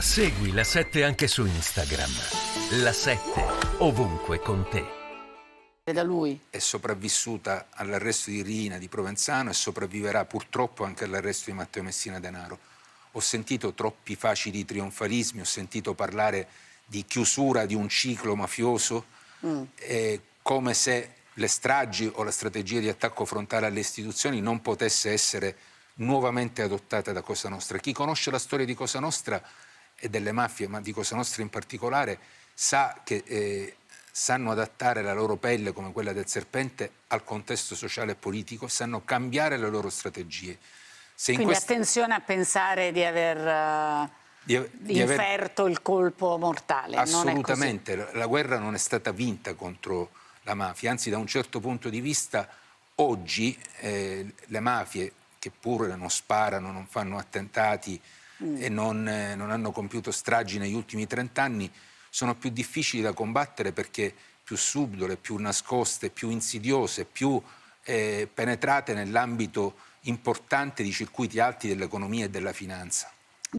Segui la 7 anche su Instagram. La 7 ovunque con te. È Da lui. È sopravvissuta all'arresto di Rina di Provenzano e sopravviverà purtroppo anche all'arresto di Matteo Messina Denaro. Ho sentito troppi facili trionfalismi, ho sentito parlare di chiusura di un ciclo mafioso, mm. eh, come se le stragi o la strategia di attacco frontale alle istituzioni non potesse essere nuovamente adottata da Cosa Nostra. Chi conosce la storia di Cosa Nostra e delle mafie, ma di Cosa Nostra in particolare, sa che eh, sanno adattare la loro pelle, come quella del serpente, al contesto sociale e politico, sanno cambiare le loro strategie. Se Quindi quest... attenzione a pensare di aver... Uh di, di inferto il colpo mortale. Assolutamente, la guerra non è stata vinta contro la mafia, anzi da un certo punto di vista oggi eh, le mafie, che pure non sparano, non fanno attentati, e mm. non, eh, non, hanno compiuto stragi negli ultimi 30 anni sono più difficili da combattere perché più subdole, più nascoste, più insidiose, più eh, penetrate nell'ambito importante di circuiti alti dell'economia e della finanza.